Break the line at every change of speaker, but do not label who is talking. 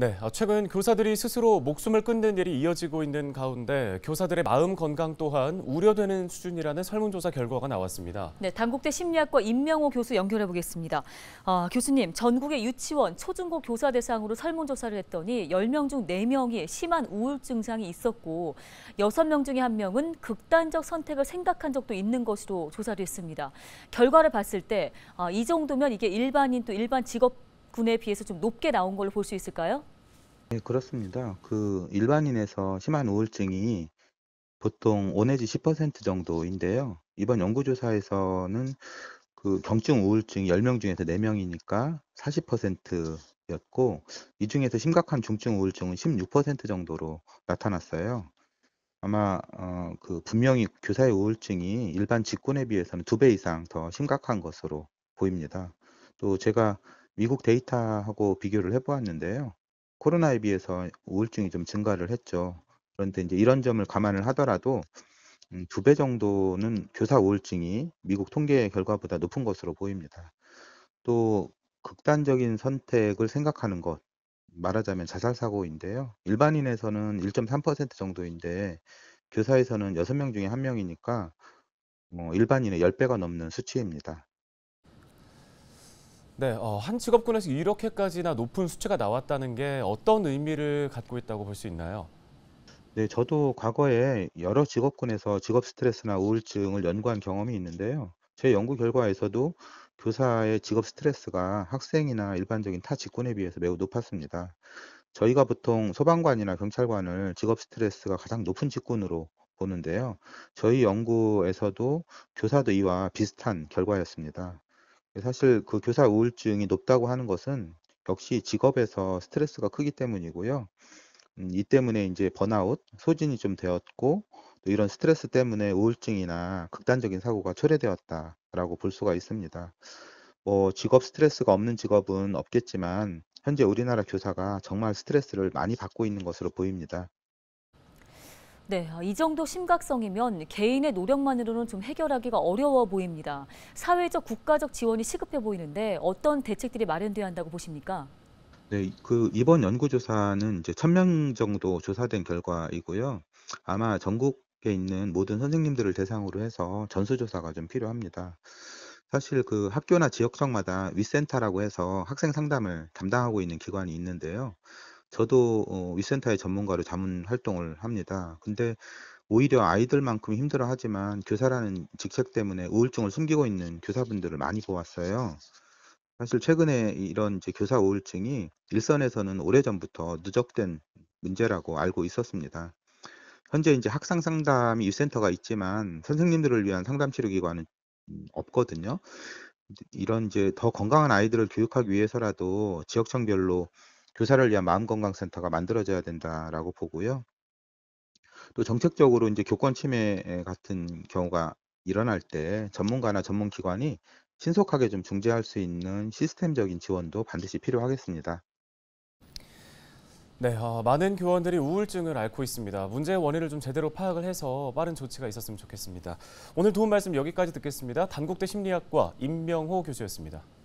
네, 아, 최근 교사들이 스스로 목숨을 끊는 일이 이어지고 있는 가운데 교사들의 마음 건강 또한 우려되는 수준이라는 설문조사 결과가 나왔습니다.
네, 단국대 심리학과 임명호 교수 연결해 보겠습니다. 아, 교수님, 전국의 유치원, 초중고 교사 대상으로 설문조사를 했더니 10명 중 4명이 심한 우울증 상이 있었고 6명 중에 1명은 극단적 선택을 생각한 적도 있는 것으로 조사됐습니다. 결과를 봤을 때이 아, 정도면 이게 일반인 또 일반 직업 군에 비해서 좀 높게 나온 걸로 볼수 있을까요?
네, 그렇습니다. 그 일반인에서 심한 우울증이 보통 5 내지 10% 정도인데요. 이번 연구조사에서는 그 경증 우울증 10명 중에서 4명이니까 40%였고 이 중에서 심각한 중증 우울증은 16% 정도로 나타났어요. 아마 어, 그 분명히 교사의 우울증이 일반 직군에 비해서는 두 배 이상 더 심각한 것으로 보입니다. 또 제가 미국 데이터하고 비교를 해보았는데요. 코로나에 비해서 우울증이 좀 증가를 했죠. 그런데 이제 이런 점을 감안을 하더라도 음, 두배 정도는 교사 우울증이 미국 통계 결과보다 높은 것으로 보입니다. 또 극단적인 선택을 생각하는 것, 말하자면 자살 사고인데요. 일반인에서는 1.3% 정도인데 교사에서는 6명 중에 1명이니까 어, 일반인의 10배가 넘는 수치입니다.
네, 어, 한 직업군에서 이렇게까지나 높은 수치가 나왔다는 게 어떤 의미를 갖고 있다고 볼 수 있나요?
네, 저도 과거에 여러 직업군에서 직업 스트레스나 우울증을 연구한 경험이 있는데요. 제 연구 결과에서도 교사의 직업 스트레스가 학생이나 일반적인 타 직군에 비해서 매우 높았습니다. 저희가 보통 소방관이나 경찰관을 직업 스트레스가 가장 높은 직군으로 보는데요. 저희 연구에서도 교사도 이와 비슷한 결과였습니다. 예, 사실 그 교사 우울증이 높다고 하는 것은 역시 직업에서 스트레스가 크기 때문이고요. 음, 이 때문에 이제 번아웃, 소진이 좀 되었고 또 이런 스트레스 때문에 우울증이나 극단적인 사고가 초래되었다라고 볼 수가 있습니다. 뭐 직업 스트레스가 없는 직업은 없겠지만 현재 우리나라 교사가 정말 스트레스를 많이 받고 있는 것으로 보입니다.
네, 아, 이 정도 심각성이면 개인의 노력만으로는 좀 해결하기가 어려워 보입니다. 사회적, 국가적 지원이 시급해 보이는데 어떤 대책들이 마련돼야 한다고 보십니까?
네,
그 이번 연구조사는 이제 1000명 정도 조사된 결과이고요. 아마 전국에 있는 모든 선생님들을 대상으로 해서 전수조사가 좀 필요합니다. 사실 그 학교나 지역성마다 위센터라고 해서 학생 상담을 담당하고 있는 기관이 있는데요. 저도 어, 위센터의 전문가로 자문 활동을 합니다. 근데 오히려 아이들만큼 힘들어 하지만 교사라는 직책 때문에 우울증을 숨기고 있는 교사분들을 많이 보았어요. 사실 최근에 이런 이제 교사 우울증이 일선에서는 오래전부터 누적된 문제라고 알고 있었습니다. 현재 이제 학상 상담 이센터가 있지만 선생님들을 위한 상담 치료 기관은 없거든요. 이런 이제 더 건강한 아이들을 교육하기 위해서라도 지역청별로 교사를 위한 마음건강센터가 만들어져야 된다라고 보고요. 또 정책적으로 이제 교권 침해 같은 경우가 일어날 때 전문가나 전문기관이 신속하게 좀 중재할 수 있는 시스템적인 지원도 반드시 필요하겠습니다.
네, 어, 많은 교원들이 우울증을 앓고 있습니다. 문제의 원인을 좀 제대로 파악을 해서 빠른 조치가 있었으면 좋겠습니다. 오늘 도움 말씀 여기까지 듣겠습니다. 단국대 심리학과 임명호 교수였습니다.